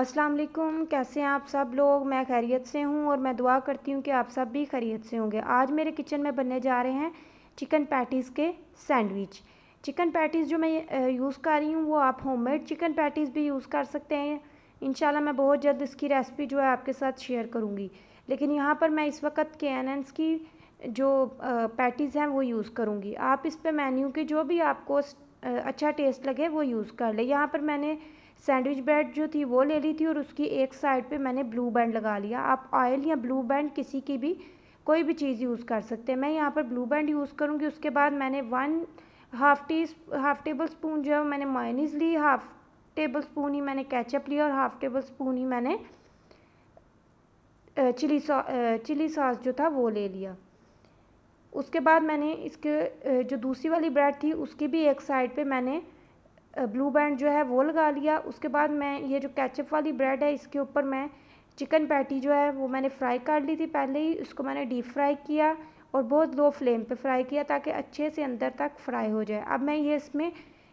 अस्सलाम वालेकुम कैसे हैं आप सब लोग मैं खैरियत से हूँ और मैं दुआ करती हूँ कि आप सब भी खैरियत से होंगे आज मेरे किचन में बनने जा रहे हैं चिकन पैटीज़ के सैंडविच चिकन पैटीज़ जो मैं यूज़ कर रही हूँ वो आप होममेड चिकन पैटीज़ भी यूज़ कर सकते हैं इन मैं बहुत जल्द इसकी रेसिपी जो है आपके साथ शेयर करूँगी लेकिन यहाँ पर मैं इस वक्त के की जो पैटीज़ हैं वो यूज़ करूँगी आप इस पर मेन्यू के जो भी आपको अच्छा टेस्ट लगे वो यूज़ कर ले यहाँ पर मैंने सैंडविच ब्रेड जो थी वो ले ली थी और उसकी एक साइड पे मैंने ब्लू बैंड लगा लिया आप ऑयल या ब्लू बैंड किसी की भी कोई भी चीज़ यूज़ कर सकते हैं मैं यहाँ पर ब्लू बैंड यूज़ करूँगी उसके बाद मैंने one half t half tablespoon जो है मैंने माइनीस ली हाफ़ टेबल स्पून ही मैंने कैचअप लिया और हाफ़ टेबल स्पून ही मैंने चिली सॉ चिली सॉस जो था वो ले लिया उसके बाद मैंने इसके जो दूसरी वाली ब्रेड थी उसकी भी एक साइड पे मैंने ब्लू बैंड जो है वो लगा लिया उसके बाद मैं ये जो कैचअप वाली ब्रेड है इसके ऊपर मैं चिकन पैटी जो है वो मैंने फ्राई कर ली थी पहले ही उसको मैंने डीप फ्राई किया और बहुत लो फ्लेम पे फ्राई किया ताकि अच्छे से अंदर तक फ्राई हो जाए अब मैं ये इसमें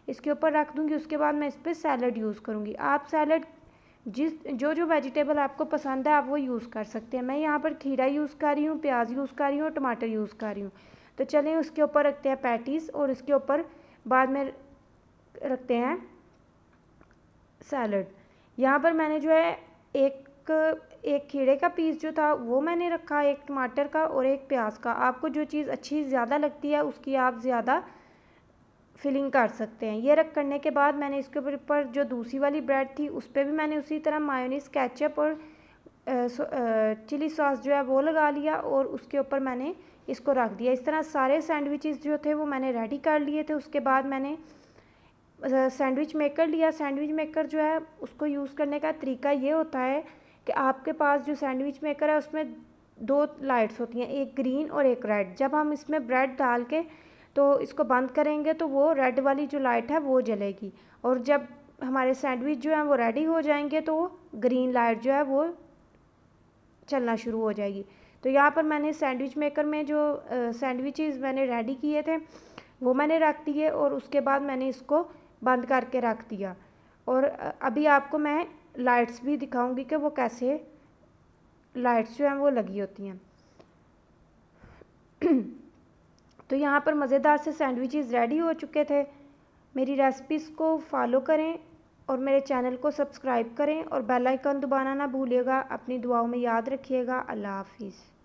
इसके ऊपर रख दूँगी उसके बाद मैं इस पर सैलड यूज़ करूँगी आप सैलड जिस जो जो वेजिटेबल आपको पसंद है आप वो यूज़ कर सकते हैं मैं यहाँ पर खीरा यूज़ कर रही हूँ प्याज यूज़ कर रही हूँ और टमाटर यूज़ कर रही हूँ तो चलें उसके ऊपर रखते हैं पैटीज़ और इसके ऊपर बाद में रखते हैं सैलड यहाँ पर मैंने जो है एक एक खीरे का पीस जो था वो मैंने रखा एक टमाटर का और एक प्याज का आपको जो चीज़ अच्छी ज़्यादा लगती है उसकी आप ज़्यादा फिलिंग कर सकते हैं ये रख करने के बाद मैंने इसके ऊपर जो दूसरी वाली ब्रेड थी उस पर भी मैंने उसी तरह मायोनीस कैचअप और चिली सॉस जो है वो लगा लिया और उसके ऊपर मैंने इसको रख दिया इस तरह सारे सैंडविचेस जो थे वो मैंने रेडी कर लिए थे उसके बाद मैंने सैंडविच मेकर लिया सैंडविच मेकर जो है उसको यूज़ करने का तरीका ये होता है कि आपके पास जो सैंडविच मेकर है उसमें दो लाइट्स होती हैं एक ग्रीन और एक रेड जब हम इसमें ब्रेड डाल के तो इसको बंद करेंगे तो वो रेड वाली जो लाइट है वो जलेगी और जब हमारे सैंडविच जो हैं वो रेडी हो जाएंगे तो ग्रीन लाइट जो है वो चलना शुरू हो जाएगी तो यहाँ पर मैंने सैंडविच मेकर में जो सैंडविचेस मैंने रेडी किए थे वो मैंने रख दिए और उसके बाद मैंने इसको बंद करके रख दिया और अभी आपको मैं लाइट्स भी दिखाऊंगी कि वो कैसे लाइट्स जो हैं वो लगी होती हैं तो यहाँ पर मज़ेदार से सैंडविचेस रेडी हो चुके थे मेरी रेसिपीज़ को फॉलो करें और मेरे चैनल को सब्सक्राइब करें और बेल आइकन दबाना ना भूलिएगा अपनी दुआओं में याद रखिएगा अल्लाह हाफिज़